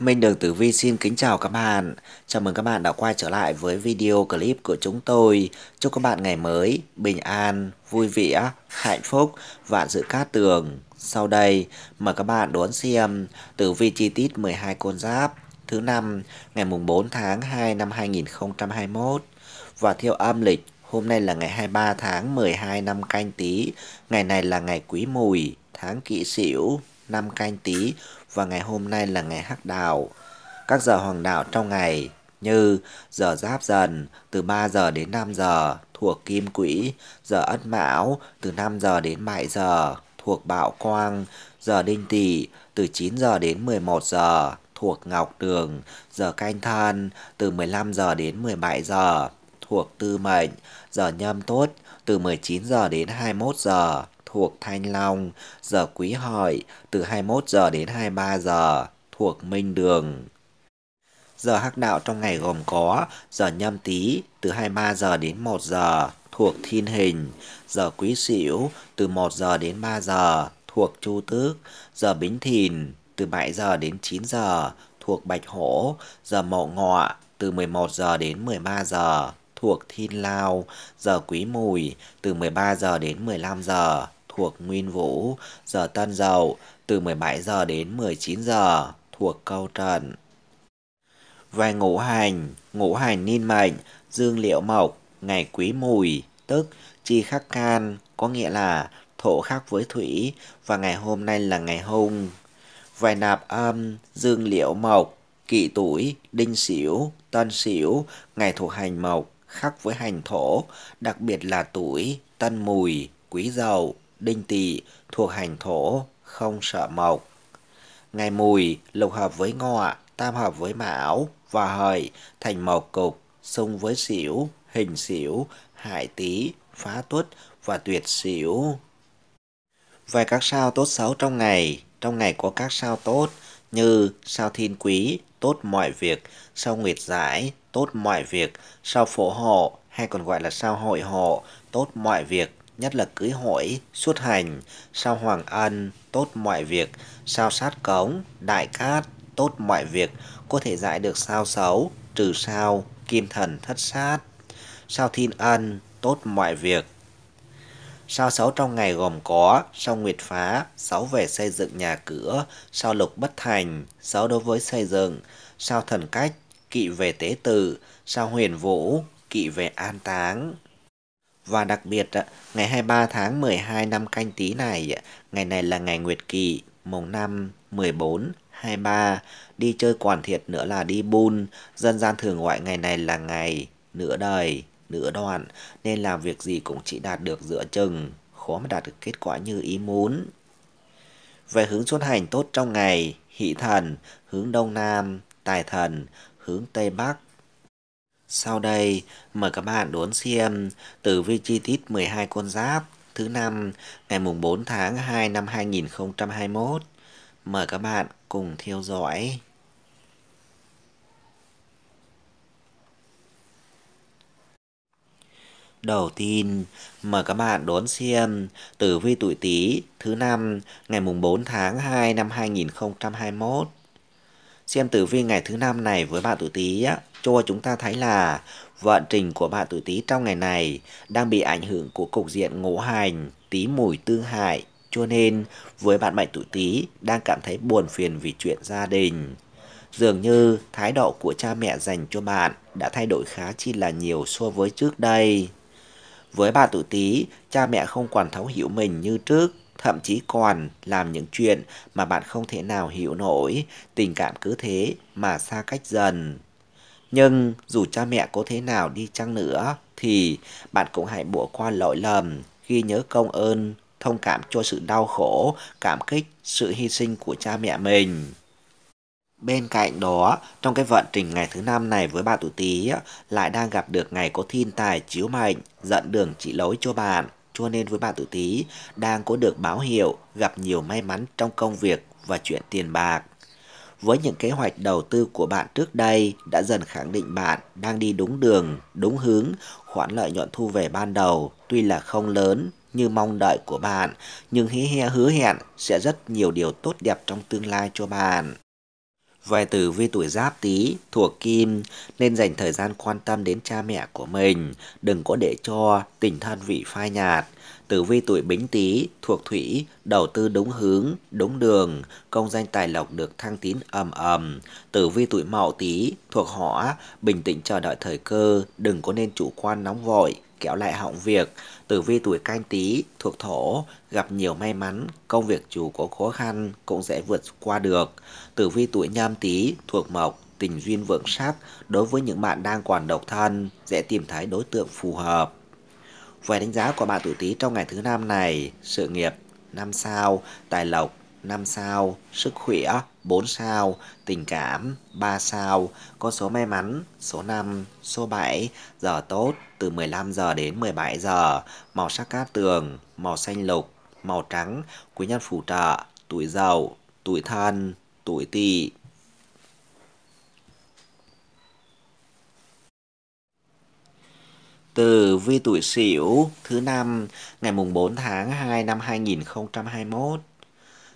Minh Đường Tử Vi xin kính chào các bạn. Chào mừng các bạn đã quay trở lại với video clip của chúng tôi. Chúc các bạn ngày mới bình an, vui vẻ, hạnh phúc, vạn sự cát tường. Sau đây, mời các bạn đón xem Tử Vi chi tiết 12 con giáp thứ năm ngày mùng 4 tháng 2 năm 2021 và theo âm lịch Hôm nay là ngày 23 tháng 12 năm canh tý. ngày này là ngày quý mùi, tháng kỷ sửu, năm canh tý và ngày hôm nay là ngày hắc đạo. Các giờ hoàng đạo trong ngày như giờ giáp dần từ 3 giờ đến 5 giờ thuộc kim quỹ, giờ ất mão từ 5 giờ đến 7 giờ thuộc bạo quang, giờ đinh tỵ từ 9 giờ đến 11 giờ thuộc ngọc đường, giờ canh thân từ 15 giờ đến 17 giờ thuộc tư mệnh, giờ nhâm tốt từ 19 giờ đến 21 giờ thuộc Thanh Long, giờ Quý Hợi từ 21 giờ đến 23 giờ thuộc Minh Đường. Giờ hắc đạo trong ngày gồm có giờ nhâm tý từ 23 giờ đến 1 giờ thuộc Thiên Hình, giờ Quý Sửu từ 1 giờ đến 3 giờ thuộc Chu Tước, giờ Bính Thìn từ 7 giờ đến 9 giờ thuộc Bạch Hổ, giờ Mậu Ngọ từ 11 giờ đến 13 giờ thuộc Thiên Lao, giờ Quý Mùi từ 13 giờ đến 15 giờ thuộc Nguyên Vũ, giờ tân dậu từ 17 giờ đến 19 giờ thuộc câu trần. Về ngũ hành, ngũ hành niên mệnh, dương liệu mộc, ngày quý mùi, tức chi khắc can, có nghĩa là thổ khắc với thủy và ngày hôm nay là ngày hung. Về nạp âm, dương liệu mộc, kỷ tuổi, đinh sửu, tân sửu, ngày thuộc hành mộc, khắc với hành thổ, đặc biệt là tuổi, tân mùi, quý dầu đinh tỵ thuộc hành thổ, không sợ mộc. Ngày mùi, lục hợp với ngọ, tam hợp với mão và hợi thành mộc cục, xung với xỉu, hình xỉu, hải tý, phá tuất và tuyệt xỉu. Về các sao tốt xấu trong ngày, trong ngày có các sao tốt như sao thiên quý, tốt mọi việc, sao nguyệt giải, tốt mọi việc, sao phổ hộ hay còn gọi là sao hội hộ, tốt mọi việc, nhất là cưới hỏi, xuất hành, sao hoàng ân, tốt mọi việc, sao sát cống, đại cát, tốt mọi việc, có thể giải được sao xấu, trừ sao, kim thần thất sát, sao thiên ân, tốt mọi việc. Sao xấu trong ngày gồm có sao nguyệt phá, xấu về xây dựng nhà cửa, sao lục bất thành, xấu đối với xây dựng, sao thần cách, kỵ về tế tự, sao huyền vũ, kỵ về an táng. Và đặc biệt, ngày 23 tháng 12 năm canh tí này, ngày này là ngày Nguyệt Kỵ, mùng 5, 14, 23, đi chơi quản thiệt nữa là đi bun, dân gian thường gọi ngày này là ngày nửa đời, nửa đoạn, nên làm việc gì cũng chỉ đạt được giữa chừng, khó mà đạt được kết quả như ý muốn. Về hướng xuất hành tốt trong ngày, hỷ thần, hướng đông nam, tài thần, hướng tây bắc, sau đây, mời các bạn đón xem từ vi chi tiết 12 con giáp thứ năm ngày mùng 4 tháng 2 năm 2021. Mời các bạn cùng theo dõi. Đầu tiên, mời các bạn đón xem tử vi tuổi Tý thứ năm ngày mùng 4 tháng 2 năm 2021. Xem tử vi ngày thứ năm này với bạn tuổi Tý cho chúng ta thấy là vận trình của bạn tuổi Tý trong ngày này đang bị ảnh hưởng của cục diện ngũ hành Tý mùi tương hại, cho nên với bạn mệnh tuổi Tý đang cảm thấy buồn phiền vì chuyện gia đình. Dường như thái độ của cha mẹ dành cho bạn đã thay đổi khá chi là nhiều so với trước đây. Với bạn tuổi Tý, cha mẹ không còn thấu hiểu mình như trước thậm chí còn làm những chuyện mà bạn không thể nào hiểu nổi, tình cảm cứ thế mà xa cách dần. Nhưng dù cha mẹ có thế nào đi chăng nữa thì bạn cũng hãy bỏ qua lỗi lầm, ghi nhớ công ơn, thông cảm cho sự đau khổ, cảm kích sự hy sinh của cha mẹ mình. Bên cạnh đó, trong cái vận trình ngày thứ năm này với bạn tuổi tý lại đang gặp được ngày có thiên tài chiếu mệnh, dẫn đường chỉ lối cho bạn cho nên với bạn tự tí đang có được báo hiệu gặp nhiều may mắn trong công việc và chuyện tiền bạc. Với những kế hoạch đầu tư của bạn trước đây đã dần khẳng định bạn đang đi đúng đường, đúng hướng, khoản lợi nhuận thu về ban đầu tuy là không lớn như mong đợi của bạn, nhưng hí hé hứa hẹn sẽ rất nhiều điều tốt đẹp trong tương lai cho bạn. Vài tử vi tuổi giáp tý thuộc kim nên dành thời gian quan tâm đến cha mẹ của mình, đừng có để cho tình thân vị phai nhạt. Tử vi tuổi bính tý thuộc thủy, đầu tư đúng hướng, đúng đường, công danh tài lộc được thăng tín ầm ầm. Tử vi tuổi mậu tý thuộc hỏa, bình tĩnh chờ đợi thời cơ, đừng có nên chủ quan nóng vội, kéo lại hỏng việc. Tử vi tuổi canh tí thuộc thổ, gặp nhiều may mắn, công việc chủ có khó khăn cũng sẽ vượt qua được. Tử vi tuổi nhâm tí thuộc mộc, tình duyên vượng sắc, đối với những bạn đang còn độc thân sẽ tìm thấy đối tượng phù hợp. Về đánh giá của bạn tuổi Tý trong ngày thứ năm này, sự nghiệp năm sao, tài lộc 5 sao, sức khỏe 4 sao, tình cảm 3 sao, con số may mắn số 5, số 7, giờ tốt từ 15 giờ đến 17 giờ, màu sắc cát tường, màu xanh lục, màu trắng, quý nhân phù trợ, tuổi giàu, tuổi thân, tuổi tỵ. Từ vi tuổi Sửu thứ năm ngày mùng 4 tháng 2 năm 2021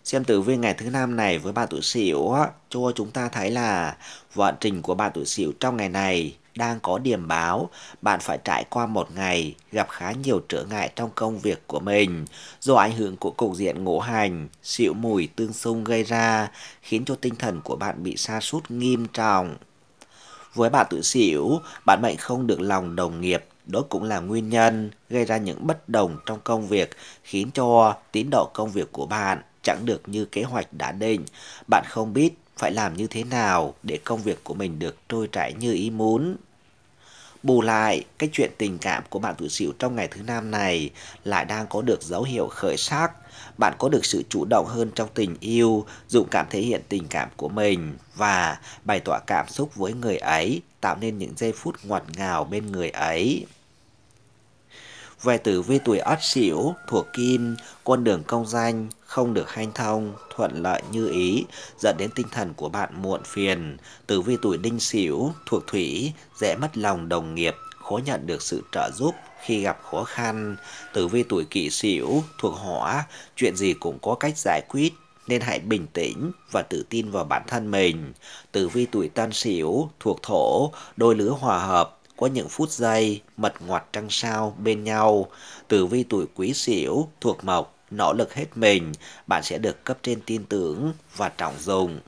Xem tử vi ngày thứ năm này với bạn tuổi Sửu cho chúng ta thấy là vận trình của bạn tuổi Sửu trong ngày này đang có điểm báo bạn phải trải qua một ngày gặp khá nhiều trở ngại trong công việc của mình do ảnh hưởng của cục diện ngũ hành xịu mùi tương xung gây ra khiến cho tinh thần của bạn bị sa sút nghiêm trọng với bạn tuổi sửu bạn mệnh không được lòng đồng nghiệp đó cũng là nguyên nhân gây ra những bất đồng trong công việc khiến cho tiến độ công việc của bạn chẳng được như kế hoạch đã định. Bạn không biết phải làm như thế nào để công việc của mình được trôi chảy như ý muốn. Bù lại, cái chuyện tình cảm của bạn tuổi sửu trong ngày thứ năm này lại đang có được dấu hiệu khởi sắc. Bạn có được sự chủ động hơn trong tình yêu, dũng cảm thể hiện tình cảm của mình và bày tỏ cảm xúc với người ấy, tạo nên những giây phút ngọt ngào bên người ấy về tử vi tuổi Ất Sửu thuộc Kim, con đường công danh không được hanh thông, thuận lợi như ý, dẫn đến tinh thần của bạn muộn phiền. Tử vi tuổi Đinh Sửu thuộc Thủy, dễ mất lòng đồng nghiệp, khó nhận được sự trợ giúp khi gặp khó khăn. Tử vi tuổi Kỷ Sửu thuộc Hỏa, chuyện gì cũng có cách giải quyết, nên hãy bình tĩnh và tự tin vào bản thân mình. Tử vi tuổi Tân Sửu thuộc Thổ, đôi lứa hòa hợp, có những phút giây mật ngoặt trăng sao bên nhau, từ vi tuổi quý sửu thuộc mộc, nỗ lực hết mình, bạn sẽ được cấp trên tin tưởng và trọng dụng.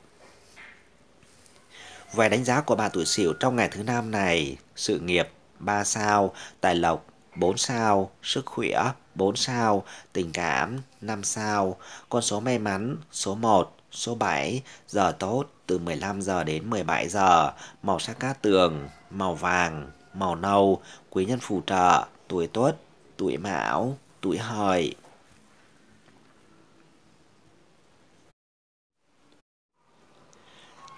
Về đánh giá của bạn tuổi sửu trong ngày thứ năm này, sự nghiệp 3 sao, tài lộc 4 sao, sức khỏe 4 sao, tình cảm 5 sao, con số may mắn số 1, số 7, giờ tốt từ 15 giờ đến 17 giờ, màu sắc cát tường, màu vàng màu nâu, quý nhân phù trợ, tuổi tuất, tuổi mão, tuổi hợi.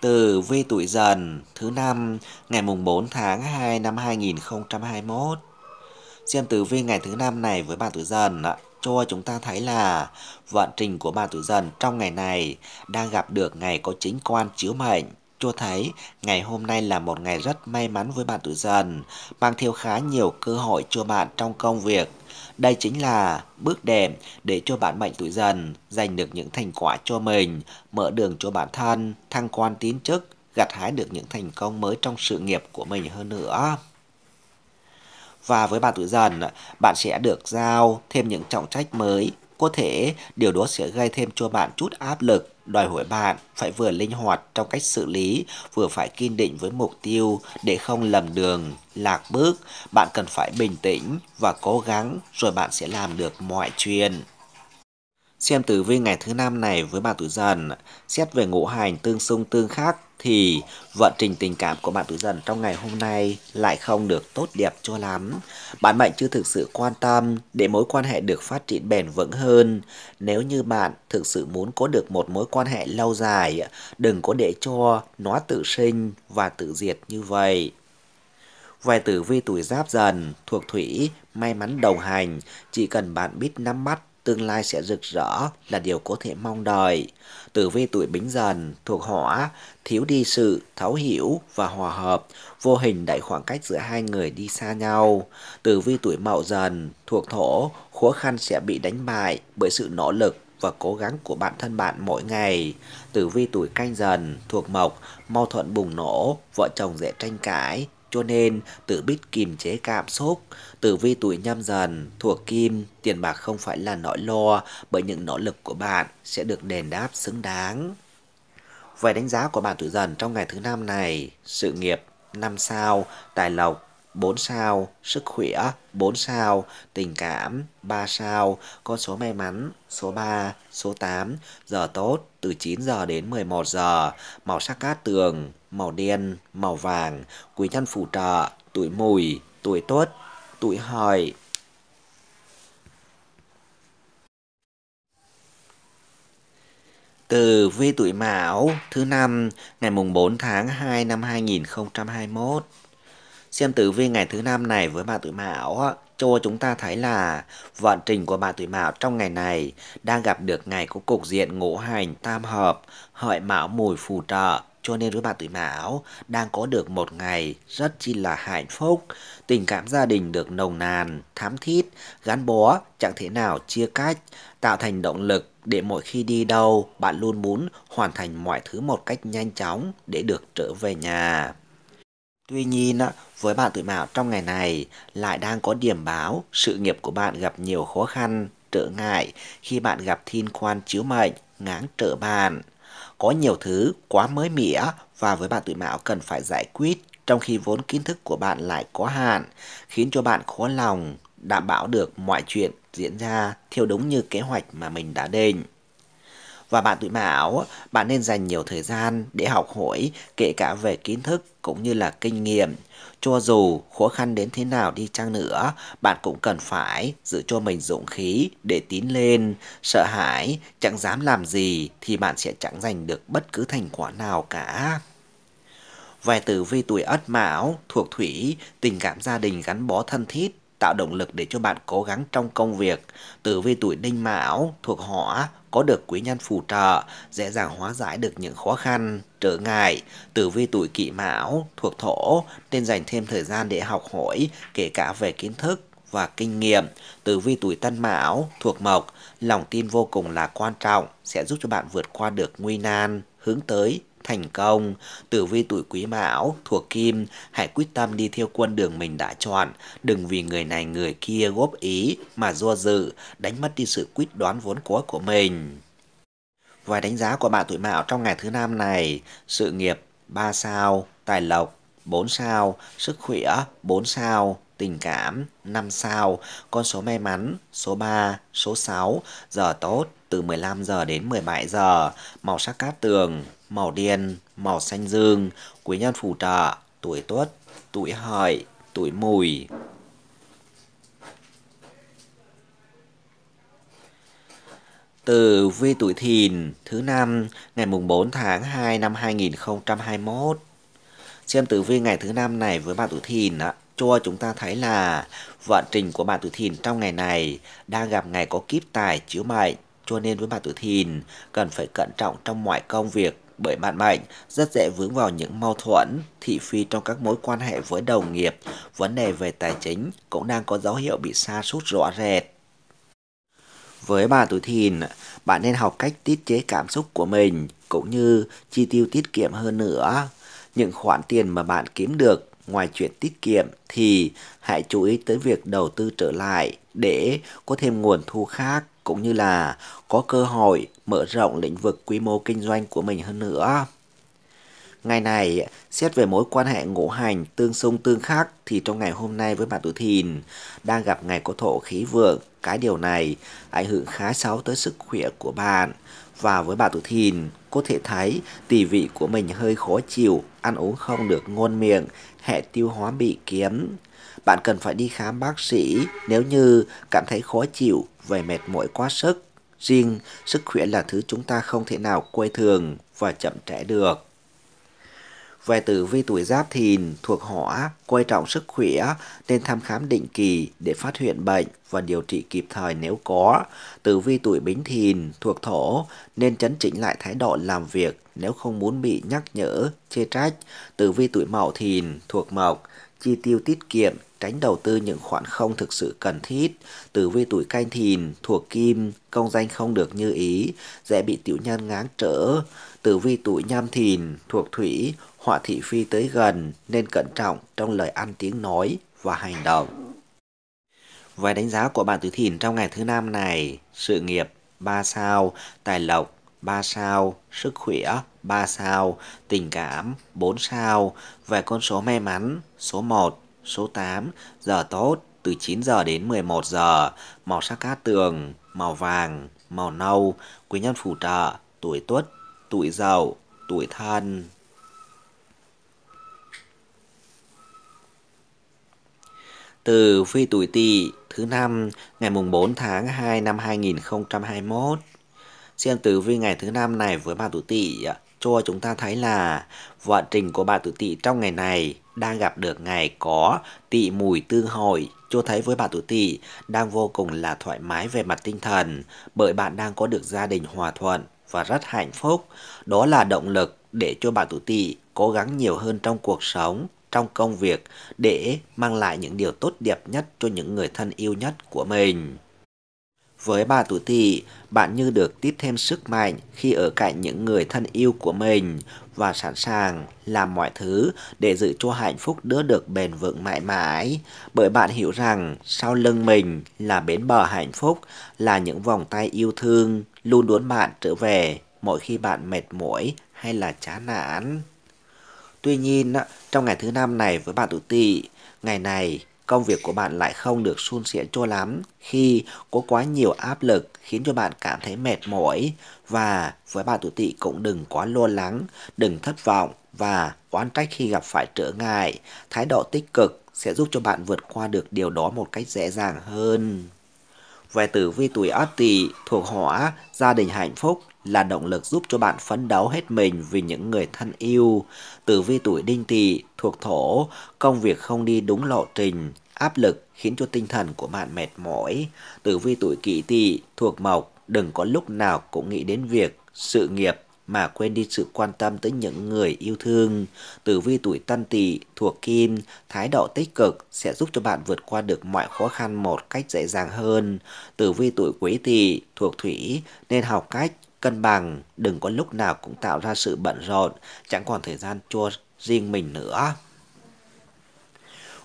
Từ vi tuổi dần thứ năm ngày mùng 4 tháng 2 năm 2021. Xem tử vi ngày thứ năm này với bà tuổi dần ạ cho chúng ta thấy là vận trình của bà tuổi dần trong ngày này đang gặp được ngày có chính quan chiếu mệnh cho thấy ngày hôm nay là một ngày rất may mắn với bạn tuổi dần, mang theo khá nhiều cơ hội cho bạn trong công việc. Đây chính là bước đệm để cho bạn mệnh tuổi dần giành được những thành quả cho mình, mở đường cho bản thân, thăng quan tiến chức, gặt hái được những thành công mới trong sự nghiệp của mình hơn nữa. Và với bạn tuổi dần, bạn sẽ được giao thêm những trọng trách mới. Có thể điều đó sẽ gây thêm cho bạn chút áp lực đòi hỏi bạn phải vừa linh hoạt trong cách xử lý, vừa phải kiên định với mục tiêu để không lầm đường, lạc bước. Bạn cần phải bình tĩnh và cố gắng rồi bạn sẽ làm được mọi chuyện xem tử vi ngày thứ năm này với bạn tuổi dần xét về ngũ hành tương xung tương khắc thì vận trình tình cảm của bạn tuổi dần trong ngày hôm nay lại không được tốt đẹp cho lắm. Bạn mệnh chưa thực sự quan tâm để mối quan hệ được phát triển bền vững hơn. Nếu như bạn thực sự muốn có được một mối quan hệ lâu dài, đừng có để cho nó tự sinh và tự diệt như vậy. Về tử vi tuổi giáp dần, thuộc thủy, may mắn đồng hành, chỉ cần bạn biết nắm bắt tương lai sẽ rực rỡ là điều có thể mong đợi. Tử vi tuổi bính dần thuộc hỏa, thiếu đi sự thấu hiểu và hòa hợp, vô hình đẩy khoảng cách giữa hai người đi xa nhau. Tử vi tuổi mậu dần thuộc thổ, khó khăn sẽ bị đánh bại bởi sự nỗ lực và cố gắng của bản thân bạn mỗi ngày. Tử vi tuổi canh dần thuộc mộc, mâu thuẫn bùng nổ, vợ chồng dễ tranh cãi, cho nên tự biết kiềm chế cảm xúc, tử vi tuổi nhâm dần, thuộc kim, tiền bạc không phải là nỗi lo bởi những nỗ lực của bạn sẽ được đền đáp xứng đáng. Về đánh giá của bạn tuổi dần trong ngày thứ năm này, sự nghiệp 5 sao, tài lộc 4 sao, sức khỏe 4 sao, tình cảm 3 sao, con số may mắn số 3, số 8, giờ tốt từ 9 giờ đến 11 giờ, màu sắc cát tường màu đen, màu vàng, quý nhân phù trợ, tuổi mùi, tuổi tốt, tuổi hợi. Từ vi tuổi Mão thứ năm ngày mùng 4 tháng 2 năm 2021. Xem tử vi ngày thứ năm này với bạn tuổi Mão cho chúng ta thấy là vận trình của bạn tuổi Mão trong ngày này đang gặp được ngày có cục diện ngũ hành tam hợp, hợi Mão mùi phù trợ, cho nên với bạn tuổi mão đang có được một ngày rất chi là hạnh phúc, tình cảm gia đình được nồng nàn, thám thiết, gắn bó, chẳng thể nào chia cách, tạo thành động lực để mỗi khi đi đâu bạn luôn muốn hoàn thành mọi thứ một cách nhanh chóng để được trở về nhà. Tuy nhiên, với bạn tuổi mão trong ngày này lại đang có điểm báo sự nghiệp của bạn gặp nhiều khó khăn, trở ngại khi bạn gặp thiên quan chiếu mệnh ngáng trở bàn có nhiều thứ quá mới mẻ và với bạn tuổi mão cần phải giải quyết trong khi vốn kiến thức của bạn lại có hạn, khiến cho bạn khó lòng đảm bảo được mọi chuyện diễn ra theo đúng như kế hoạch mà mình đã định. Và bạn tuổi mão, bạn nên dành nhiều thời gian để học hỏi kể cả về kiến thức cũng như là kinh nghiệm cho dù khó khăn đến thế nào đi chăng nữa, bạn cũng cần phải giữ cho mình dũng khí để tiến lên, sợ hãi, chẳng dám làm gì thì bạn sẽ chẳng giành được bất cứ thành quả nào cả. Về tử vi tuổi Ất Mão, thuộc thủy, tình cảm gia đình gắn bó thân thiết, tạo động lực để cho bạn cố gắng trong công việc. Tử vi tuổi đinh mão thuộc hỏa có được quý nhân phù trợ, dễ dàng hóa giải được những khó khăn, trở ngại. Tử vi tuổi kỷ mão thuộc thổ nên dành thêm thời gian để học hỏi kể cả về kiến thức và kinh nghiệm. Tử vi tuổi tân mão thuộc mộc, lòng tin vô cùng là quan trọng sẽ giúp cho bạn vượt qua được nguy nan, hướng tới thành công. Tử vi tuổi quý mão thuộc kim, hãy quyết tâm đi theo quân đường mình đã chọn. Đừng vì người này người kia góp ý mà do dự, đánh mất đi sự quyết đoán vốn có của mình. Vài đánh giá của bạn tuổi mão trong ngày thứ năm này, sự nghiệp 3 sao, tài lộc 4 sao, sức khỏe 4 sao, tình cảm 5 sao, con số may mắn số 3, số 6, giờ tốt từ 15 giờ đến 17 giờ, màu sắc cát tường màu đen, màu xanh dương, quý nhân phù trợ, tuổi tuất, tuổi hợi, tuổi mùi. Từ vi tuổi thìn thứ năm ngày mùng 4 tháng 2 năm 2021. Xem tử vi ngày thứ năm này với bạn tuổi thìn á, cho chúng ta thấy là vận trình của bạn tuổi thìn trong ngày này đang gặp ngày có kíp tài chiếu mệnh cho nên với bạn tuổi thìn cần phải cẩn trọng trong mọi công việc bởi bạn mạnh, rất dễ vướng vào những mâu thuẫn, thị phi trong các mối quan hệ với đồng nghiệp, vấn đề về tài chính cũng đang có dấu hiệu bị sa sút rõ rệt. Với bà tuổi thìn, bạn nên học cách tiết chế cảm xúc của mình cũng như chi tiêu tiết kiệm hơn nữa. Những khoản tiền mà bạn kiếm được ngoài chuyện tiết kiệm thì hãy chú ý tới việc đầu tư trở lại để có thêm nguồn thu khác cũng như là có cơ hội mở rộng lĩnh vực quy mô kinh doanh của mình hơn nữa. Ngày này, xét về mối quan hệ ngũ hành tương xung tương khắc thì trong ngày hôm nay với bạn tuổi thìn đang gặp ngày có thổ khí vượng. Cái điều này ảnh hưởng khá xấu tới sức khỏe của bạn. Và với bạn tuổi thìn, có thể thấy tỷ vị của mình hơi khó chịu, ăn uống không được ngon miệng, hệ tiêu hóa bị kém, bạn cần phải đi khám bác sĩ nếu như cảm thấy khó chịu về mệt mỏi quá sức. Riêng, sức khỏe là thứ chúng ta không thể nào quay thường và chậm trễ được. Về tử vi tuổi giáp thìn thuộc hỏa, quan trọng sức khỏe nên thăm khám định kỳ để phát hiện bệnh và điều trị kịp thời nếu có. Tử vi tuổi bính thìn thuộc thổ nên chấn chỉnh lại thái độ làm việc nếu không muốn bị nhắc nhở, chê trách. Tử vi tuổi mậu thìn thuộc mộc, chi tiêu tiết kiệm tránh đầu tư những khoản không thực sự cần thiết. từ vi tuổi canh thìn, thuộc kim, công danh không được như ý, dễ bị tiểu nhân ngáng trở. từ vi tuổi nhâm thìn, thuộc thủy, họa thị phi tới gần nên cẩn trọng trong lời ăn tiếng nói và hành động. Vài đánh giá của bạn tuổi thìn trong ngày thứ năm này, sự nghiệp 3 sao, tài lộc 3 sao, sức khỏe 3 sao, tình cảm 4 sao, về con số may mắn số 1 số 8, giờ tốt từ 9 giờ đến 11 giờ, màu sắc cát tường, màu vàng, màu nâu, quý nhân phù trợ, tuổi tuất, tuổi dậu, tuổi thân. Từ phi tuổi tỵ thứ năm ngày mùng 4 tháng 2 năm 2021. Xem tử vi ngày thứ năm này với bà tuổi tỵ cho chúng ta thấy là vận trình của bạn tuổi tỵ trong ngày này đang gặp được ngày có tỵ mùi tương hội cho thấy với bạn tuổi tỵ đang vô cùng là thoải mái về mặt tinh thần bởi bạn đang có được gia đình hòa thuận và rất hạnh phúc. Đó là động lực để cho bạn tuổi tỵ cố gắng nhiều hơn trong cuộc sống, trong công việc để mang lại những điều tốt đẹp nhất cho những người thân yêu nhất của mình. Với bà tuổi tỵ, bạn như được tiếp thêm sức mạnh khi ở cạnh những người thân yêu của mình và sẵn sàng làm mọi thứ để giữ cho hạnh phúc đứa được bền vững mãi mãi. Bởi bạn hiểu rằng sau lưng mình là bến bờ hạnh phúc, là những vòng tay yêu thương luôn đón bạn trở về mỗi khi bạn mệt mỏi hay là chán nản. Tuy nhiên, trong ngày thứ năm này với bạn tuổi tỵ, ngày này công việc của bạn lại không được suôn sẻ cho lắm khi có quá nhiều áp lực khiến cho bạn cảm thấy mệt mỏi và với bạn tuổi tỵ cũng đừng quá lo lắng, đừng thất vọng và oán trách khi gặp phải trở ngại. Thái độ tích cực sẽ giúp cho bạn vượt qua được điều đó một cách dễ dàng hơn. Về tử vi tuổi Ất Tỵ thuộc hỏa, gia đình hạnh phúc, là động lực giúp cho bạn phấn đấu hết mình vì những người thân yêu. Tử vi tuổi đinh tỵ thuộc thổ, công việc không đi đúng lộ trình, áp lực khiến cho tinh thần của bạn mệt mỏi. Tử vi tuổi kỷ tỵ thuộc mộc, đừng có lúc nào cũng nghĩ đến việc sự nghiệp mà quên đi sự quan tâm tới những người yêu thương. Tử vi tuổi tân tỵ thuộc kim, thái độ tích cực sẽ giúp cho bạn vượt qua được mọi khó khăn một cách dễ dàng hơn. Tử vi tuổi quý tỵ thuộc thủy nên học cách Cân bằng, đừng có lúc nào cũng tạo ra sự bận rộn, chẳng còn thời gian cho riêng mình nữa.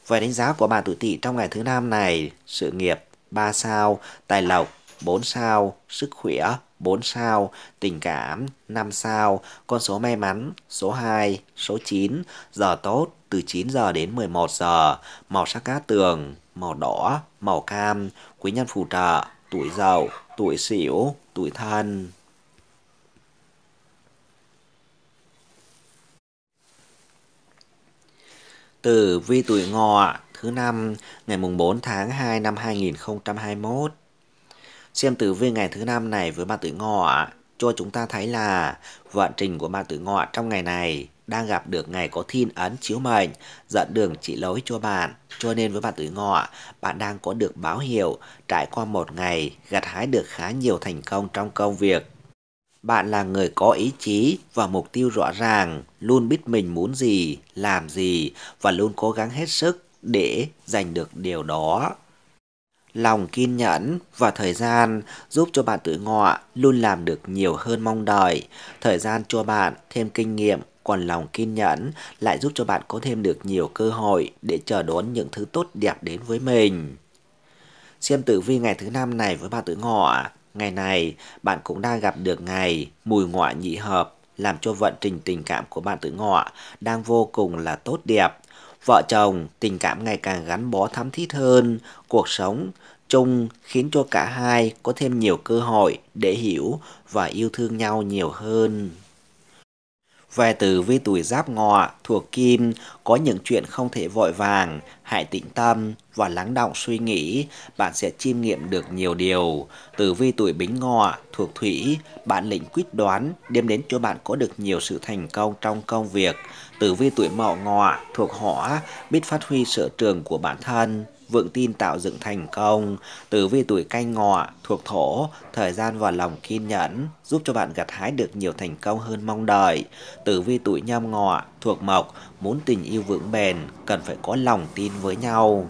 Về đánh giá của bà tuổi tỵ trong ngày thứ năm này, sự nghiệp 3 sao, tài lộc 4 sao, sức khỏe 4 sao, tình cảm 5 sao, con số may mắn số 2, số 9, giờ tốt từ 9 giờ đến 11 giờ, màu sắc cát tường, màu đỏ, màu cam, quý nhân phù trợ, tuổi giàu tuổi xỉu tuổi thân. từ vi tuổi ngọ thứ năm ngày mùng 4 tháng 2 năm 2021. Xem tử vi ngày thứ năm này với bạn tuổi ngọ cho chúng ta thấy là vận trình của bạn tuổi ngọ trong ngày này đang gặp được ngày có thiên ấn chiếu mệnh dẫn đường chỉ lối cho bạn cho nên với bạn tuổi ngọ bạn đang có được báo hiệu trải qua một ngày gặt hái được khá nhiều thành công trong công việc bạn là người có ý chí và mục tiêu rõ ràng, luôn biết mình muốn gì, làm gì và luôn cố gắng hết sức để giành được điều đó. Lòng kiên nhẫn và thời gian giúp cho bạn tự ngọ luôn làm được nhiều hơn mong đợi. Thời gian cho bạn thêm kinh nghiệm, còn lòng kiên nhẫn lại giúp cho bạn có thêm được nhiều cơ hội để chờ đón những thứ tốt đẹp đến với mình. Xem tử vi ngày thứ năm này với bạn tuổi ngọ Ngày này, bạn cũng đang gặp được ngày mùi ngọa nhị hợp, làm cho vận trình tình cảm của bạn tử ngọa đang vô cùng là tốt đẹp. Vợ chồng, tình cảm ngày càng gắn bó thắm thiết hơn, cuộc sống chung khiến cho cả hai có thêm nhiều cơ hội để hiểu và yêu thương nhau nhiều hơn. Về từ vi tuổi giáp ngọ, thuộc kim, có những chuyện không thể vội vàng, hãy tĩnh tâm và lắng động suy nghĩ, bạn sẽ chiêm nghiệm được nhiều điều. Từ vi tuổi bính ngọ, thuộc thủy, bạn lĩnh quyết đoán, đem đến cho bạn có được nhiều sự thành công trong công việc. Tử vi tuổi mậu ngọ thuộc hỏa biết phát huy sở trường của bản thân, vượng tin tạo dựng thành công. Tử vi tuổi canh ngọ thuộc thổ, thời gian và lòng kiên nhẫn giúp cho bạn gặt hái được nhiều thành công hơn mong đợi. Tử vi tuổi nhâm ngọ thuộc mộc, muốn tình yêu vững bền cần phải có lòng tin với nhau.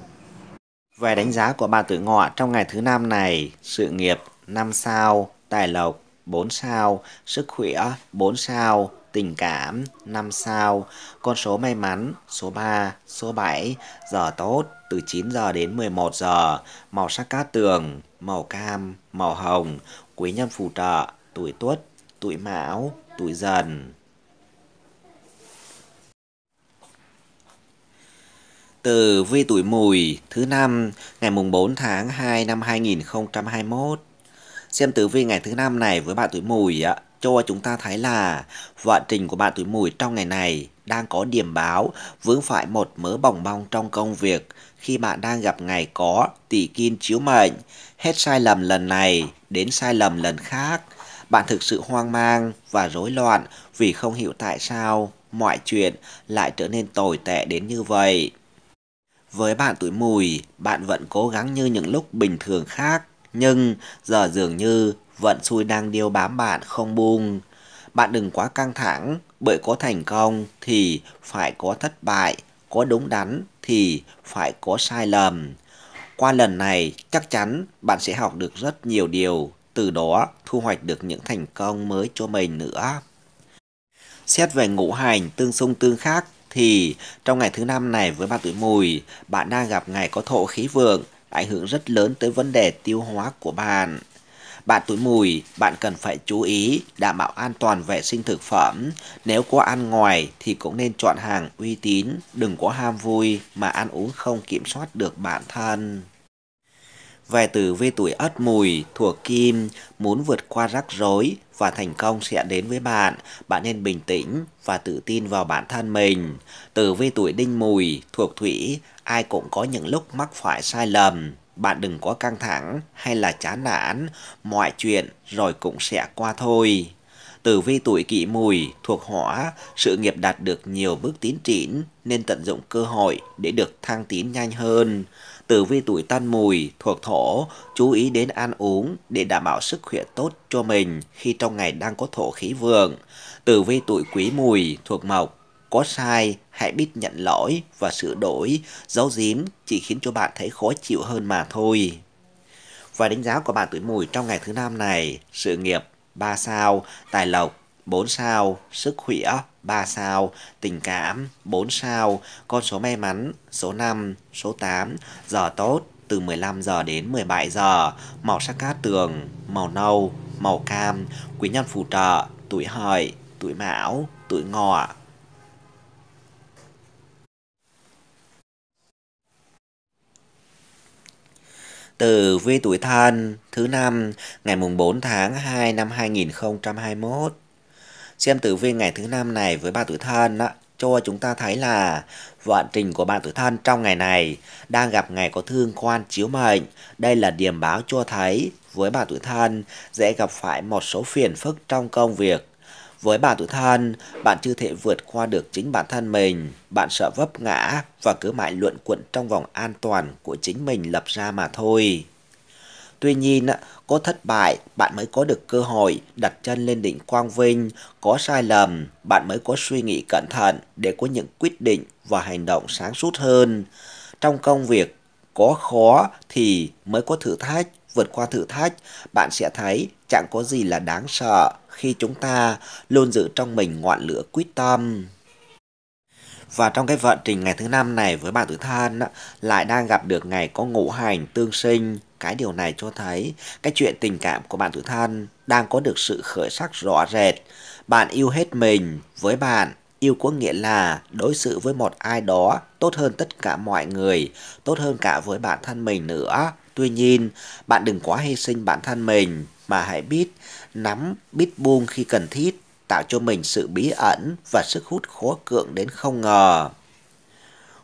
Về đánh giá của bạn tuổi ngọ trong ngày thứ năm này, sự nghiệp 5 sao, tài lộc 4 sao, sức khỏe 4 sao, tình cảm, 5 sao, con số may mắn, số 3, số 7, giờ tốt, từ 9 giờ đến 11 giờ, màu sắc cát tường, màu cam, màu hồng, quý nhân phù trợ, tuổi tuất, tuổi mão, tuổi dần. Từ vi tuổi mùi thứ năm ngày mùng 4 tháng 2 năm 2021. Xem tử vi ngày thứ năm này với bạn tuổi mùi ạ cho chúng ta thấy là vận trình của bạn tuổi mùi trong ngày này đang có điểm báo vướng phải một mớ bỏng bong trong công việc khi bạn đang gặp ngày có tỷ kim chiếu mệnh hết sai lầm lần này đến sai lầm lần khác bạn thực sự hoang mang và rối loạn vì không hiểu tại sao mọi chuyện lại trở nên tồi tệ đến như vậy với bạn tuổi mùi bạn vẫn cố gắng như những lúc bình thường khác nhưng giờ dường như vận xui đang điêu bám bạn không buông. Bạn đừng quá căng thẳng, bởi có thành công thì phải có thất bại, có đúng đắn thì phải có sai lầm. Qua lần này, chắc chắn bạn sẽ học được rất nhiều điều, từ đó thu hoạch được những thành công mới cho mình nữa. Xét về ngũ hành tương xung tương khắc thì trong ngày thứ năm này với bạn tuổi mùi, bạn đang gặp ngày có thổ khí vượng, ảnh hưởng rất lớn tới vấn đề tiêu hóa của bạn. Bạn túi mùi, bạn cần phải chú ý đảm bảo an toàn vệ sinh thực phẩm. Nếu có ăn ngoài thì cũng nên chọn hàng uy tín, đừng có ham vui mà ăn uống không kiểm soát được bản thân. Về tử vi tuổi ất mùi thuộc kim, muốn vượt qua rắc rối và thành công sẽ đến với bạn, bạn nên bình tĩnh và tự tin vào bản thân mình. Tử vi tuổi đinh mùi thuộc thủy, ai cũng có những lúc mắc phải sai lầm bạn đừng có căng thẳng hay là chán nản, mọi chuyện rồi cũng sẽ qua thôi. Tử vi tuổi kỷ mùi thuộc hỏa, sự nghiệp đạt được nhiều bước tiến triển nên tận dụng cơ hội để được thăng tiến nhanh hơn. Tử vi tuổi tân mùi thuộc thổ, chú ý đến ăn uống để đảm bảo sức khỏe tốt cho mình khi trong ngày đang có thổ khí vượng. Tử vi tuổi quý mùi thuộc mộc, có sai, hãy biết nhận lỗi và sửa đổi, giấu giếm chỉ khiến cho bạn thấy khó chịu hơn mà thôi. Và đánh giá của bạn tuổi mùi trong ngày thứ năm này, sự nghiệp 3 sao, tài lộc 4 sao, sức khỏe 3 sao, tình cảm 4 sao, con số may mắn số 5, số 8, giờ tốt từ 15 giờ đến 17 giờ, màu sắc cát tường, màu nâu, màu cam, quý nhân phù trợ, tuổi hợi, tuổi mão, tuổi ngọ, Tử vi tuổi thân thứ năm ngày mùng 4 tháng 2 năm 2021. Xem tử vi ngày thứ năm này với ba tuổi thân đó, cho chúng ta thấy là vận trình của bạn tuổi thân trong ngày này đang gặp ngày có thương quan chiếu mệnh. Đây là điểm báo cho thấy với bạn tuổi thân dễ gặp phải một số phiền phức trong công việc với bà tự thân, bạn chưa thể vượt qua được chính bản thân mình, bạn sợ vấp ngã và cứ mãi luận quẩn trong vòng an toàn của chính mình lập ra mà thôi. Tuy nhiên, có thất bại, bạn mới có được cơ hội đặt chân lên đỉnh quang vinh, có sai lầm, bạn mới có suy nghĩ cẩn thận để có những quyết định và hành động sáng suốt hơn. Trong công việc, có khó thì mới có thử thách, vượt qua thử thách, bạn sẽ thấy chẳng có gì là đáng sợ khi chúng ta luôn giữ trong mình ngọn lửa quyết tâm. Và trong cái vận trình ngày thứ năm này với bạn tử thân lại đang gặp được ngày có ngũ hành tương sinh. Cái điều này cho thấy cái chuyện tình cảm của bạn tử thân đang có được sự khởi sắc rõ rệt. Bạn yêu hết mình với bạn Yêu có nghĩa là đối xử với một ai đó tốt hơn tất cả mọi người, tốt hơn cả với bản thân mình nữa. Tuy nhiên, bạn đừng quá hy sinh bản thân mình mà hãy biết nắm, biết buông khi cần thiết, tạo cho mình sự bí ẩn và sức hút khó cưỡng đến không ngờ.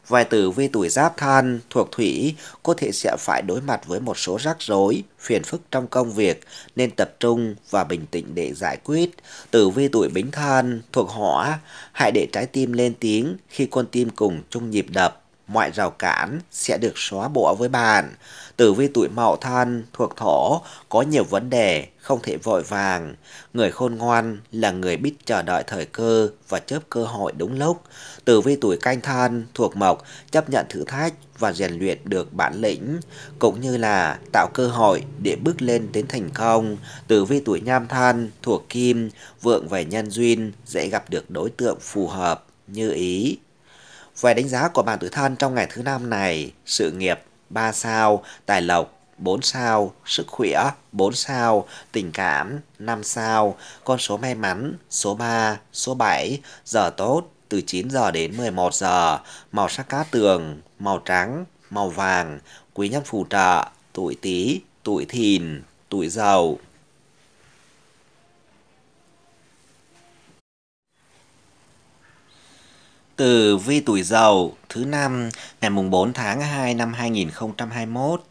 Vài tử vi tuổi giáp than thuộc thủy có thể sẽ phải đối mặt với một số rắc rối, phiền phức trong công việc nên tập trung và bình tĩnh để giải quyết. Tử vi tuổi bính than thuộc hỏa, hãy để trái tim lên tiếng khi con tim cùng chung nhịp đập. Mọi rào cản sẽ được xóa bỏ với bạn. Tử vi tuổi mậu thân thuộc thổ có nhiều vấn đề, không thể vội vàng. Người khôn ngoan là người biết chờ đợi thời cơ và chớp cơ hội đúng lúc. Tử vi tuổi canh thân thuộc mộc chấp nhận thử thách và rèn luyện được bản lĩnh, cũng như là tạo cơ hội để bước lên đến thành công. Tử vi tuổi nham thân thuộc kim vượng về nhân duyên, dễ gặp được đối tượng phù hợp như ý. Về đánh giá của bạn tuổi thân trong ngày thứ năm này, sự nghiệp 3 sao, tài lộc 4 sao, sức khỏe 4 sao, tình cảm 5 sao, con số may mắn số 3, số 7, giờ tốt từ 9 giờ đến 11 giờ, màu sắc cá tường, màu trắng, màu vàng, quý nhân phù trợ, tuổi Tý, tuổi Thìn, tuổi Dậu. từ vi tuổi Dậu thứ năm ngày mùng 4 tháng 2 năm 2021.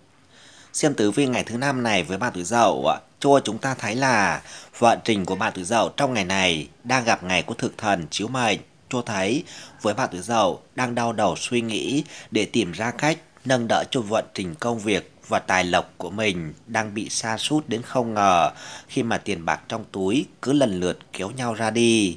Xem tử vi ngày thứ năm này với bạn tuổi Dậu ạ, cho chúng ta thấy là vận trình của bạn tuổi Dậu trong ngày này đang gặp ngày của thực thần chiếu mệnh, cho thấy với bạn tuổi Dậu đang đau đầu suy nghĩ để tìm ra cách nâng đỡ cho vận trình công việc và tài lộc của mình đang bị sa sút đến không ngờ khi mà tiền bạc trong túi cứ lần lượt kéo nhau ra đi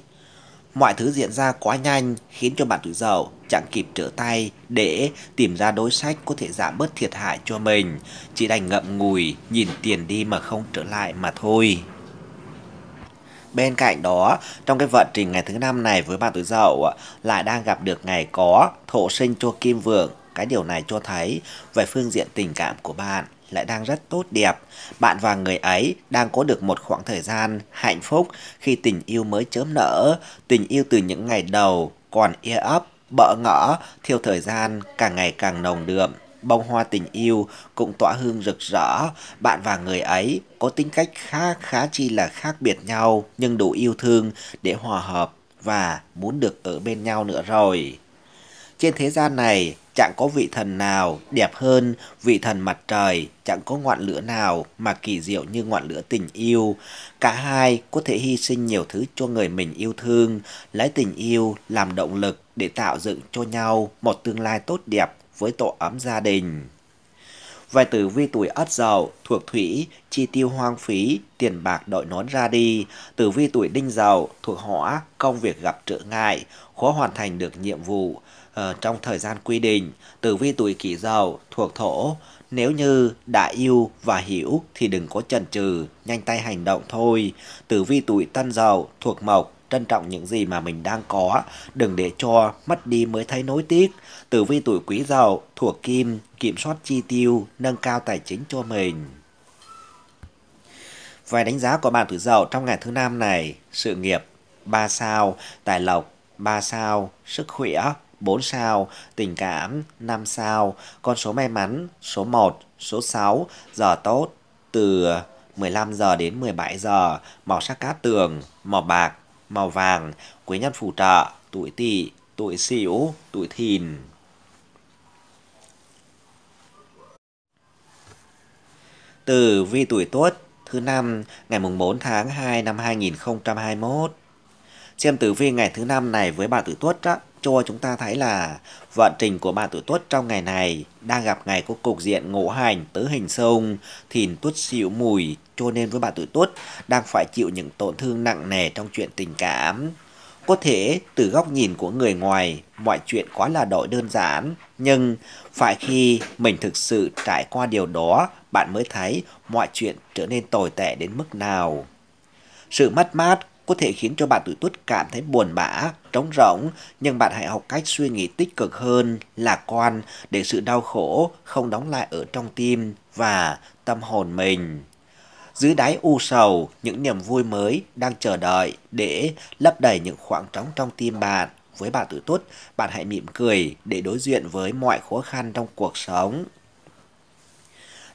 mọi thứ diễn ra quá nhanh khiến cho bạn tuổi dậu chẳng kịp trở tay để tìm ra đối sách có thể giảm bớt thiệt hại cho mình, chỉ đành ngậm ngùi nhìn tiền đi mà không trở lại mà thôi. Bên cạnh đó, trong cái vận trình ngày thứ năm này với bạn tuổi dậu lại đang gặp được ngày có thổ sinh cho kim vượng. Cái điều này cho thấy về phương diện tình cảm của bạn, lại đang rất tốt đẹp. Bạn và người ấy đang có được một khoảng thời gian hạnh phúc khi tình yêu mới chớm nở, tình yêu từ những ngày đầu còn e ấp, bỡ ngỡ, theo thời gian càng ngày càng nồng đượm. Bông hoa tình yêu cũng tỏa hương rực rỡ, bạn và người ấy có tính cách khá khá chi là khác biệt nhau nhưng đủ yêu thương để hòa hợp và muốn được ở bên nhau nữa rồi. Trên thế gian này, chẳng có vị thần nào đẹp hơn vị thần mặt trời, chẳng có ngọn lửa nào mà kỳ diệu như ngọn lửa tình yêu. Cả hai có thể hy sinh nhiều thứ cho người mình yêu thương, lấy tình yêu làm động lực để tạo dựng cho nhau một tương lai tốt đẹp với tổ ấm gia đình vài tử vi tuổi ất dậu thuộc thủy chi tiêu hoang phí tiền bạc đội nón ra đi tử vi tuổi đinh dậu thuộc hỏa công việc gặp trở ngại khó hoàn thành được nhiệm vụ ờ, trong thời gian quy định tử vi tuổi kỷ dậu thuộc thổ nếu như đã yêu và hiểu thì đừng có chần chừ nhanh tay hành động thôi tử vi tuổi tân dậu thuộc mộc trân trọng những gì mà mình đang có, đừng để cho mất đi mới thấy nối tiếc. Tử vi tuổi quý dậu, thuộc kim, kiểm soát chi tiêu, nâng cao tài chính cho mình. Vài đánh giá của bạn tuổi dậu trong ngày thứ năm này, sự nghiệp 3 sao, tài lộc 3 sao, sức khỏe 4 sao, tình cảm 5 sao, con số may mắn số 1, số 6, giờ tốt từ 15 giờ đến 17 giờ, màu sắc cát tường, màu bạc, màu vàng, quý nhân phù trợ, tuổi tỵ, tuổi sửu, tuổi thìn. từ vi tuổi Tuất thứ năm ngày mùng 4 tháng 2 năm 2021. Xem tử vi ngày thứ năm này với bạn tuổi Tuất đó, cho chúng ta thấy là vận trình của bạn tuổi Tuất trong ngày này đang gặp ngày có cục diện ngũ hành tứ hình xung, thìn Tuất sửu mùi cho nên với bạn tuổi tuất đang phải chịu những tổn thương nặng nề trong chuyện tình cảm. Có thể từ góc nhìn của người ngoài, mọi chuyện quá là đổi đơn giản, nhưng phải khi mình thực sự trải qua điều đó, bạn mới thấy mọi chuyện trở nên tồi tệ đến mức nào. Sự mất mát có thể khiến cho bạn tuổi tuất cảm thấy buồn bã, trống rỗng, nhưng bạn hãy học cách suy nghĩ tích cực hơn, lạc quan để sự đau khổ không đóng lại ở trong tim và tâm hồn mình dưới đáy u sầu những niềm vui mới đang chờ đợi để lấp đầy những khoảng trống trong tim bạn. Với bạn tuổi tuất, bạn hãy mỉm cười để đối diện với mọi khó khăn trong cuộc sống.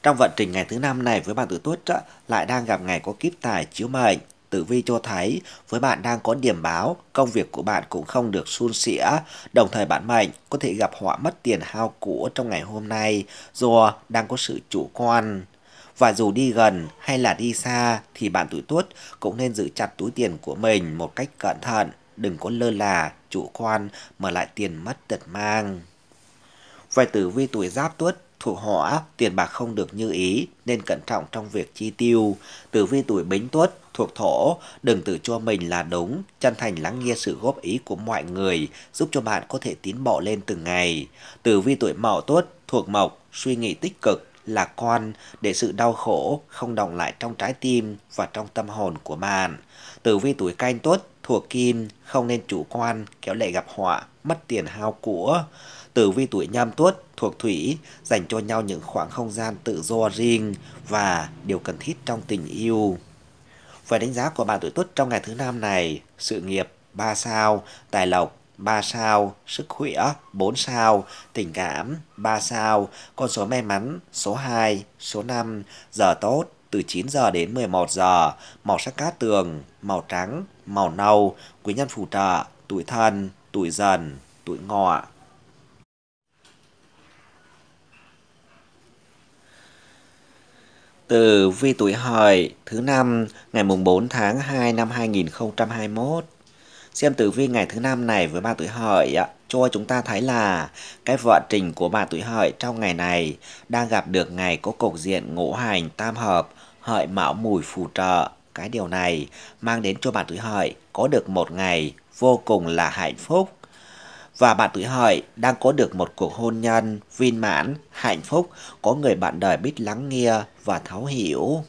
Trong vận trình ngày thứ năm này với bạn tuổi tuất lại đang gặp ngày có kiếp tài chiếu mệnh. Tử vi cho thấy với bạn đang có điểm báo, công việc của bạn cũng không được suôn sẻ, đồng thời bạn mệnh có thể gặp họa mất tiền hao của trong ngày hôm nay do đang có sự chủ quan. Và dù đi gần hay là đi xa thì bạn tuổi tuất cũng nên giữ chặt túi tiền của mình một cách cẩn thận, đừng có lơ là, chủ quan mà lại tiền mất tật mang. Về tử vi tuổi giáp tuất thuộc hỏa, tiền bạc không được như ý nên cẩn trọng trong việc chi tiêu. Tử vi tuổi bính tuất thuộc thổ, đừng tự cho mình là đúng, chân thành lắng nghe sự góp ý của mọi người, giúp cho bạn có thể tiến bộ lên từng ngày. Tử vi tuổi mậu tuất thuộc mộc, suy nghĩ tích cực, lạc quan để sự đau khổ không động lại trong trái tim và trong tâm hồn của bạn. Tử vi tuổi canh Tuất thuộc kim không nên chủ quan kéo lệ gặp họa mất tiền hao của tử vi tuổi nhâm tuất thuộc thủy dành cho nhau những khoảng không gian tự do riêng và điều cần thiết trong tình yêu Về đánh giá của bạn tuổi tuất trong ngày thứ năm này sự nghiệp 3 sao tài lộc 3 sao, sức khỏe 4 sao, tình cảm 3 sao, con số may mắn số 2, số 5, giờ tốt từ 9 giờ đến 11 giờ, màu sắc cát tường, màu trắng, màu nâu, quý nhân phù trợ, tuổi thân, tuổi dần, tuổi ngọ. Từ vi tuổi hợi thứ năm ngày mùng 4 tháng 2 năm 2021 Xem tử vi ngày thứ năm này với bà tuổi hợi cho chúng ta thấy là cái vận trình của bà tuổi hợi trong ngày này đang gặp được ngày có cục diện ngũ hành tam hợp, hợi mão mùi phù trợ. Cái điều này mang đến cho bà tuổi hợi có được một ngày vô cùng là hạnh phúc. Và bạn tuổi hợi đang có được một cuộc hôn nhân viên mãn, hạnh phúc, có người bạn đời biết lắng nghe và thấu hiểu.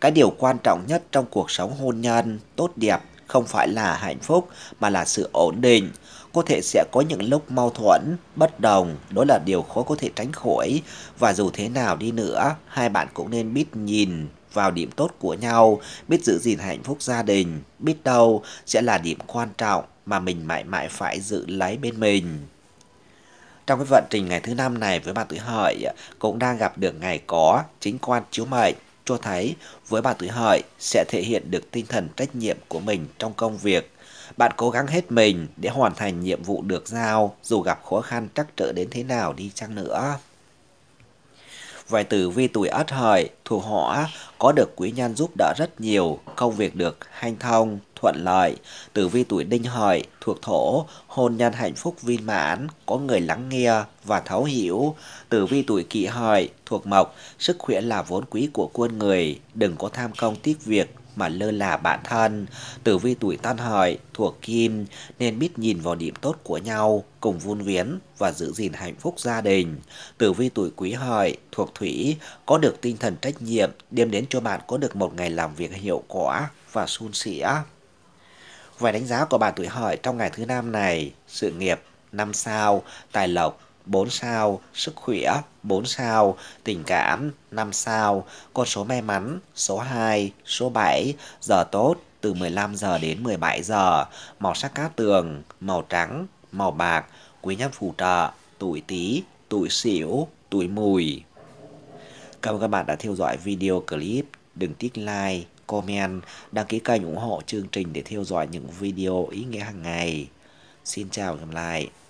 Cái điều quan trọng nhất trong cuộc sống hôn nhân tốt đẹp không phải là hạnh phúc mà là sự ổn định. Có thể sẽ có những lúc mâu thuẫn, bất đồng, đó là điều khó có thể tránh khỏi. Và dù thế nào đi nữa, hai bạn cũng nên biết nhìn vào điểm tốt của nhau, biết giữ gìn hạnh phúc gia đình, biết đâu sẽ là điểm quan trọng mà mình mãi mãi phải giữ lấy bên mình trong cái vận trình ngày thứ năm này với bạn tuổi hợi cũng đang gặp được ngày có chính quan chiếu mệnh cho thấy với bạn tuổi hợi sẽ thể hiện được tinh thần trách nhiệm của mình trong công việc. Bạn cố gắng hết mình để hoàn thành nhiệm vụ được giao dù gặp khó khăn trắc trở đến thế nào đi chăng nữa vài tử vi tuổi ất hợi thuộc hỏa có được quý nhân giúp đỡ rất nhiều, công việc được hanh thông, thuận lợi. Tử vi tuổi đinh hợi thuộc thổ, hôn nhân hạnh phúc viên mãn, có người lắng nghe và thấu hiểu. Tử vi tuổi kỷ hợi thuộc mộc, sức khỏe là vốn quý của quân người, đừng có tham công tiếc việc mà lơ là bản thân. Tử vi tuổi Tân Hợi thuộc Kim nên biết nhìn vào điểm tốt của nhau, cùng vun viễn và giữ gìn hạnh phúc gia đình. Tử vi tuổi Quý Hợi thuộc Thủy có được tinh thần trách nhiệm, đem đến cho bạn có được một ngày làm việc hiệu quả và suôn sẻ. Vài đánh giá của bạn tuổi Hợi trong ngày thứ năm này, sự nghiệp năm sao, tài lộc 4 sao, sức khỏe 4 sao, tình cảm 5 sao, con số may mắn số 2, số 7, giờ tốt từ 15 giờ đến 17 giờ, màu sắc cát tường, màu trắng, màu bạc, quý nhân phù trợ, tuổi Tý, tuổi Sửu, tuổi Mùi. Cảm ơn các bạn đã theo dõi video clip, đừng tích like, comment, đăng ký kênh ủng hộ chương trình để theo dõi những video ý nghĩa hàng ngày. Xin chào và hẹn gặp lại.